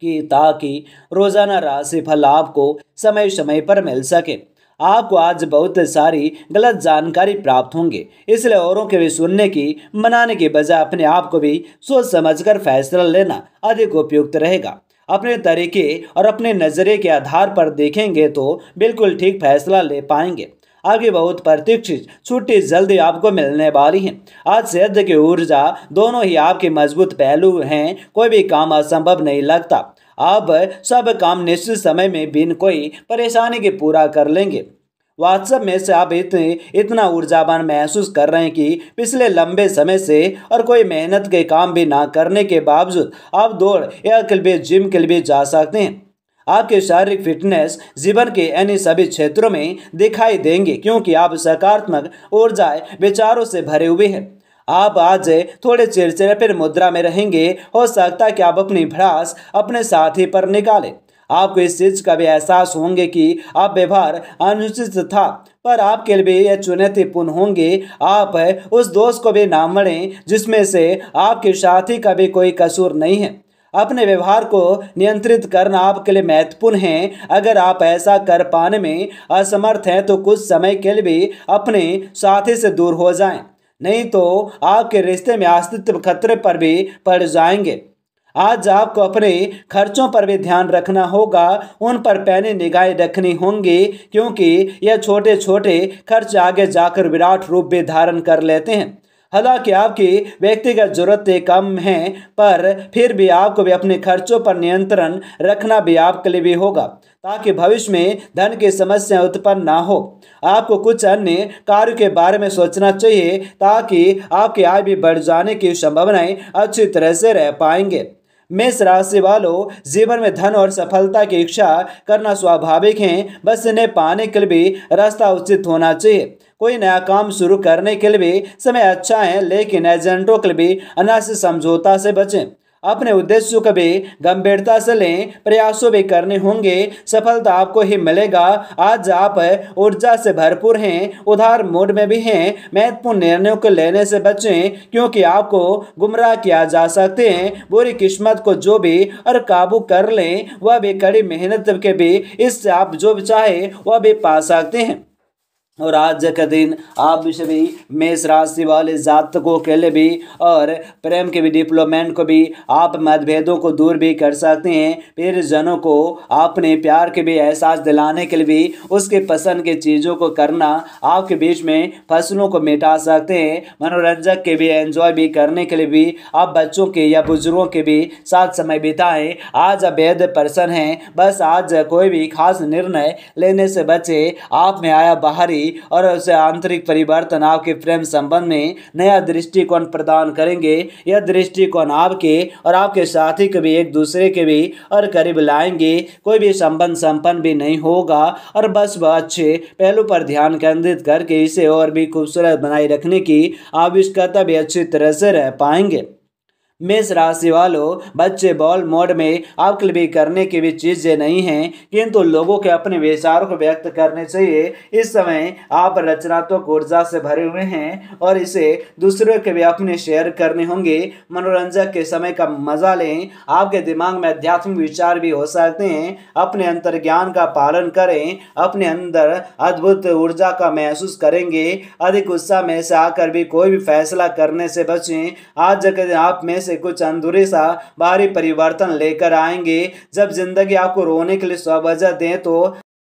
कि ताकि रोज़ाना राशि फल आपको समय समय पर मिल सके आपको आज बहुत सारी गलत जानकारी प्राप्त होंगे इसलिए औरों के भी सुनने की मनाने की बजाय अपने आप को भी सोच समझकर फैसला लेना अधिक उपयुक्त रहेगा अपने तरीके और अपने नज़रे के आधार पर देखेंगे तो बिल्कुल ठीक फैसला ले पाएंगे आगे बहुत प्रतीक्षित छुट्टी जल्दी आपको मिलने वाली है आज सेहत की ऊर्जा दोनों ही आपके मजबूत पहलू हैं कोई भी काम असंभव नहीं लगता आप सब काम निश्चित समय में बिन कोई परेशानी के पूरा कर लेंगे व्हाट्सएप में से आप इतने इतना ऊर्जावान महसूस कर रहे हैं कि पिछले लंबे समय से और कोई मेहनत के काम भी ना करने के बावजूद आप दौड़ या कल भी जिम के लिए जा सकते हैं आपके शारीरिक फिटनेस जीवन के अन्य सभी क्षेत्रों में दिखाई देंगे क्योंकि आप सकारात्मक ऊर्जा विचारों से भरे हुए हैं आप आज थोड़े चिड़चिड़ेपन मुद्रा में रहेंगे हो सकता है कि आप अपनी भड़ास अपने साथी पर निकालें आपको इस चीज़ का भी एहसास होंगे कि आप व्यवहार अनुचित था पर आपके लिए यह चुनौतीपूर्ण होंगे आप उस दोस्त को भी ना मरें जिसमें से आपके साथी का भी कोई कसूर नहीं है अपने व्यवहार को नियंत्रित करना आपके लिए महत्वपूर्ण है अगर आप ऐसा कर पाने में असमर्थ हैं तो कुछ समय के लिए भी अपने साथी से दूर हो जाएं नहीं तो आपके रिश्ते में अस्तित्व खतरे पर भी पड़ जाएंगे आज आपको अपने खर्चों पर भी ध्यान रखना होगा उन पर पैनी निगाहें रखनी होंगी क्योंकि यह छोटे छोटे खर्च आगे जाकर विराट रूप भी धारण कर लेते हैं हालांकि आपकी व्यक्तिगत ज़रूरतें कम हैं पर फिर भी आपको भी अपने खर्चों पर नियंत्रण रखना भी आपके लिए भी होगा ताकि भविष्य में धन की समस्या उत्पन्न ना हो आपको कुछ अन्य कार्यों के बारे में सोचना चाहिए ताकि आपकी आय भी बढ़ जाने की संभावनाएं अच्छी तरह से रह पाएंगे मेष राशि वालों जीवन में धन और सफलता की इच्छा करना स्वाभाविक है बस इन्हें पाने के लिए रास्ता उचित होना चाहिए कोई नया काम शुरू करने के लिए समय अच्छा है लेकिन एजेंटों के लिए अनाश समझौता से बचें अपने उद्देश्यों को भी गंभीरता से लें प्रयासों भी करने होंगे सफलता आपको ही मिलेगा आज आप ऊर्जा से भरपूर हैं उधार मूड में भी हैं महत्वपूर्ण निर्णयों को लेने से बचें क्योंकि आपको गुमराह किया जा सकते हैं बुरी किस्मत को जो भी और काबू कर लें वह भी कड़ी मेहनत के भी इससे आप जो भी चाहे वह भी पा सकते हैं और आज के दिन आप भी सभी मेष राशि वाले जातकों के लिए भी और प्रेम के भी डिप्लोमेंट को भी आप मतभेदों को दूर भी कर सकते हैं जनों को आपने प्यार के भी एहसास दिलाने के लिए भी उसके पसंद की चीज़ों को करना आपके बीच में फसलों को मिटा सकते हैं मनोरंजक के भी एंजॉय भी करने के लिए भी आप बच्चों के या बुजुर्गों के भी साथ समय बिताएं आज अभेद पर्सन हैं बस आज कोई भी खास निर्णय लेने से बचे आप में आया बाहरी और उसे आंतरिक परिवार तनाव के प्रेम संबंध में नया दृष्टिकोण प्रदान करेंगे यह दृष्टिकोण आपके और आपके साथी के भी एक दूसरे के भी और करीब लाएंगे कोई भी संबंध संपन्न भी नहीं होगा और बस वह अच्छे पहलू पर ध्यान केंद्रित करके इसे और भी खूबसूरत बनाए रखने की आवश्यकता भी अच्छी तरह से रह पाएंगे मेष राशि वालों बच्चे बॉल मोड में आपके लिए करने की भी चीज़ें नहीं हैं किंतु लोगों के अपने विचारों को व्यक्त करने चाहिए इस समय आप रचनात्मक ऊर्जा से भरे हुए हैं और इसे दूसरों के भी अपने शेयर करने होंगे मनोरंजक के समय का मजा लें आपके दिमाग में आध्यात्मिक विचार भी हो सकते हैं अपने अंतर ज्ञान का पालन करें अपने अंदर अद्भुत ऊर्जा का महसूस करेंगे अधिक उत्साह में से आकर भी कोई भी फैसला करने से बचें आज के दिन आप में से से कुछ अंधूरे सा भारी परिवर्तन लेकर आएंगे जब जिंदगी आपको रोने के लिए स्वजह दें तो